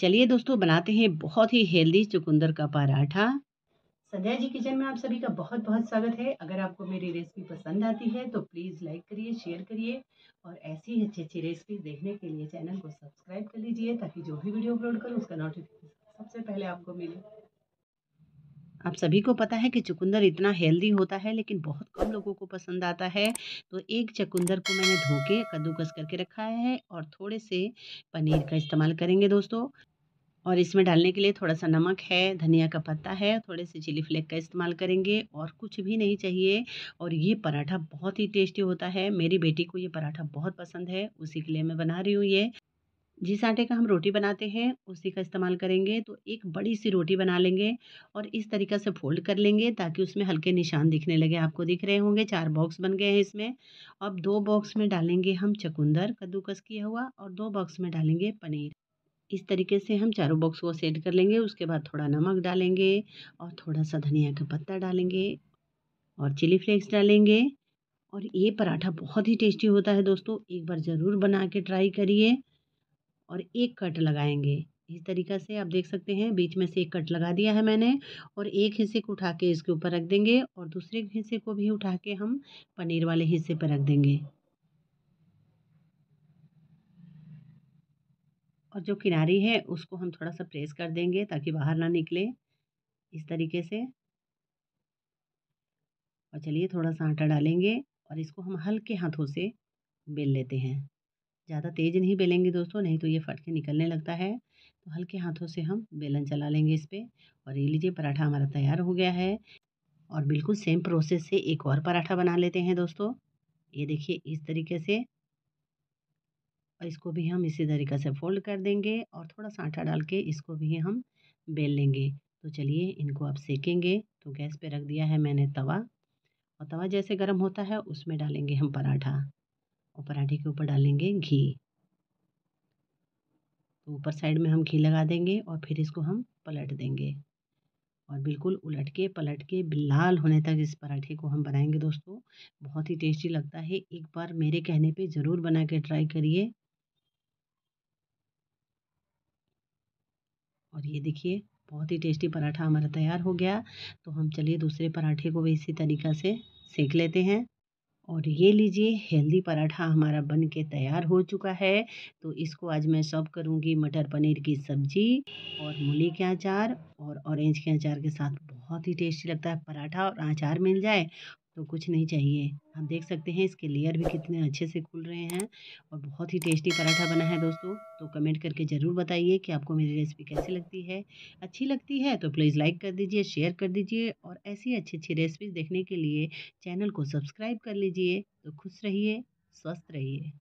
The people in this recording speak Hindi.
चलिए दोस्तों बनाते हैं बहुत ही हेल्दी चुकंदर का पराठा संध्या जी किचन में आप सभी का बहुत बहुत स्वागत है अगर आपको मेरी रेसिपी पसंद आती है तो प्लीज़ लाइक करिए शेयर करिए और ऐसी ही अच्छी अच्छी रेसिपी देखने के लिए चैनल को सब्सक्राइब कर लीजिए ताकि जो भी वीडियो अपलोड करूँ उसका नोटिफिकेशन सबसे पहले आपको मिले आप सभी को पता है कि चुकंदर इतना हेल्दी होता है लेकिन बहुत कम लोगों को पसंद आता है तो एक चुकंदर को मैंने धो के कद्दूकस करके रखा है और थोड़े से पनीर का इस्तेमाल करेंगे दोस्तों और इसमें डालने के लिए थोड़ा सा नमक है धनिया का पत्ता है थोड़े से चिली फ्लेक का इस्तेमाल करेंगे और कुछ भी नहीं चाहिए और ये पराठा बहुत ही टेस्टी होता है मेरी बेटी को ये पराठा बहुत पसंद है उसी के लिए मैं बना रही हूँ ये जिस आटे का हम रोटी बनाते हैं उसी का इस्तेमाल करेंगे तो एक बड़ी सी रोटी बना लेंगे और इस तरीक़ा से फोल्ड कर लेंगे ताकि उसमें हल्के निशान दिखने लगे आपको दिख रहे होंगे चार बॉक्स बन गए हैं इसमें अब दो बॉक्स में डालेंगे हम चकुंदर कद्दूकस किया हुआ और दो बॉक्स में डालेंगे पनीर इस तरीके से हम चारों बॉक्स को सेट कर लेंगे उसके बाद थोड़ा नमक डालेंगे और थोड़ा सा धनिया का पत्ता डालेंगे और चिली फ्लेक्स डालेंगे और ये पराठा बहुत ही टेस्टी होता है दोस्तों एक बार ज़रूर बना के ट्राई करिए और एक कट लगाएंगे इस तरीक़ा से आप देख सकते हैं बीच में से एक कट लगा दिया है मैंने और एक हिस्से को उठा के इसके ऊपर रख देंगे और दूसरे हिस्से को भी उठा के हम पनीर वाले हिस्से पर रख देंगे और जो किनारी है उसको हम थोड़ा सा प्रेस कर देंगे ताकि बाहर ना निकले इस तरीके से और चलिए थोड़ा सा आटा डालेंगे और इसको हम हल्के हाथों से बेल लेते हैं ज़्यादा तेज़ नहीं बेलेंगे दोस्तों नहीं तो ये फट के निकलने लगता है तो हल्के हाथों से हम बेलन चला लेंगे इस पर और ये लीजिए पराठा हमारा तैयार हो गया है और बिल्कुल सेम प्रोसेस से एक और पराठा बना लेते हैं दोस्तों ये देखिए इस तरीके से और इसको भी हम इसी तरीके से फोल्ड कर देंगे और थोड़ा साठा डाल के इसको भी हम बेल लेंगे तो चलिए इनको आप सेकेंगे तो गैस पे रख दिया है मैंने तवा और तवा जैसे गर्म होता है उसमें डालेंगे हम पराठा और पराठे के ऊपर डालेंगे घी तो ऊपर साइड में हम घी लगा देंगे और फिर इसको हम पलट देंगे और बिल्कुल उलट के पलट के लाल होने तक इस पराठे को हम बनाएंगे दोस्तों बहुत ही टेस्टी लगता है एक बार मेरे कहने पे ज़रूर बना के ट्राई करिए और ये देखिए बहुत ही टेस्टी पराठा हमारा तैयार हो गया तो हम चलिए दूसरे पराठे को भी इसी तरीक़ा से सेक लेते हैं और ये लीजिए हेल्दी पराठा हमारा बन के तैयार हो चुका है तो इसको आज मैं सर्व करूँगी मटर पनीर की सब्जी और मूली के अचार और ऑरेंज के अचार के साथ बहुत ही टेस्टी लगता है पराठा और अचार मिल जाए तो कुछ नहीं चाहिए आप देख सकते हैं इसके लेयर भी कितने अच्छे से खुल रहे हैं और बहुत ही टेस्टी पराठा बना है दोस्तों तो कमेंट करके ज़रूर बताइए कि आपको मेरी रेसिपी कैसी लगती है अच्छी लगती है तो प्लीज़ लाइक कर दीजिए शेयर कर दीजिए और ऐसी अच्छी अच्छी रेसिपीज़ देखने के लिए चैनल को सब्सक्राइब कर लीजिए तो खुश रहिए स्वस्थ रहिए